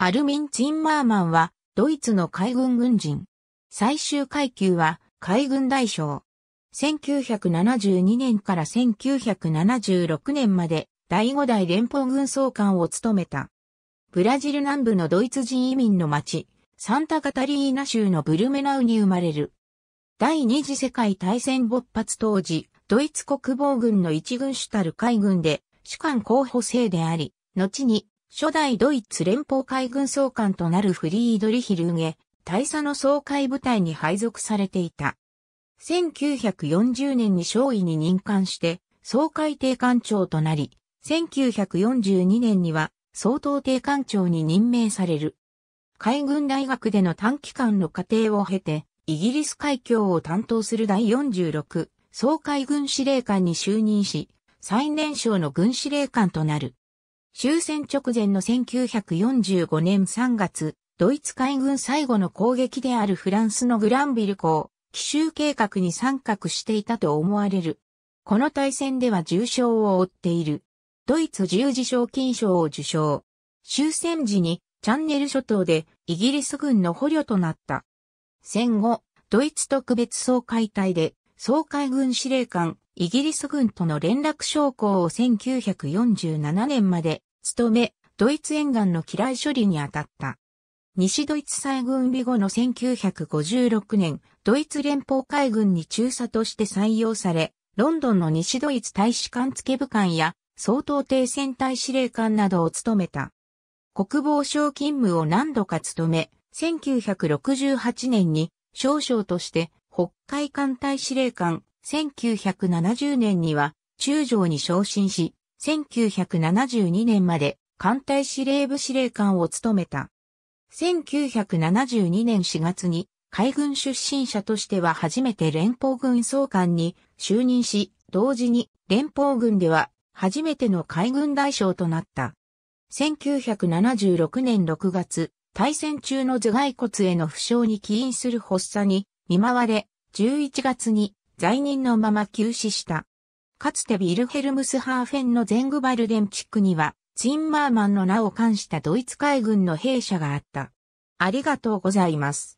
アルミン・ツンマーマンは、ドイツの海軍軍人。最終階級は、海軍大将。1972年から1976年まで、第5代連邦軍総監を務めた。ブラジル南部のドイツ人移民の町、サンタカタリーナ州のブルメナウに生まれる。第二次世界大戦勃発当時、ドイツ国防軍の一軍主たる海軍で、主官候補生であり、後に初代ドイツ連邦海軍総監となるフリードリヒ・ルーゲ、大佐の総会部隊に配属されていた。1940年に少尉に任官して、総会定官長となり、1942年には総統定官長に任命される。海軍大学での短期間の過程を経て、イギリス海峡を担当する第46総海軍司令官に就任し、最年少の軍司令官となる。終戦直前の1945年3月、ドイツ海軍最後の攻撃であるフランスのグランビル港、奇襲計画に参画していたと思われる。この対戦では重傷を負っている。ドイツ十字賞金賞を受賞。終戦時にチャンネル諸島でイギリス軍の捕虜となった。戦後、ドイツ特別総会隊で総海軍司令官、イギリス軍との連絡将校を1947年まで務め、ドイツ沿岸の機雷処理に当たった。西ドイツ再軍備後の1956年、ドイツ連邦海軍に中佐として採用され、ロンドンの西ドイツ大使館付部官や総統帝戦隊司令官などを務めた。国防省勤務を何度か務め、1968年に少将として北海艦隊司令官、1970年には中将に昇進し、1972年まで艦隊司令部司令官を務めた。1972年4月に海軍出身者としては初めて連邦軍総監に就任し、同時に連邦軍では初めての海軍大将となった。1976年6月、対戦中の頭蓋骨への負傷に起因する発作に見舞われ、11月に在任のまま休止した。かつてヴィルヘルムスハーフェンのゼングバルデン地区には、ツインマーマンの名を冠したドイツ海軍の兵舎があった。ありがとうございます。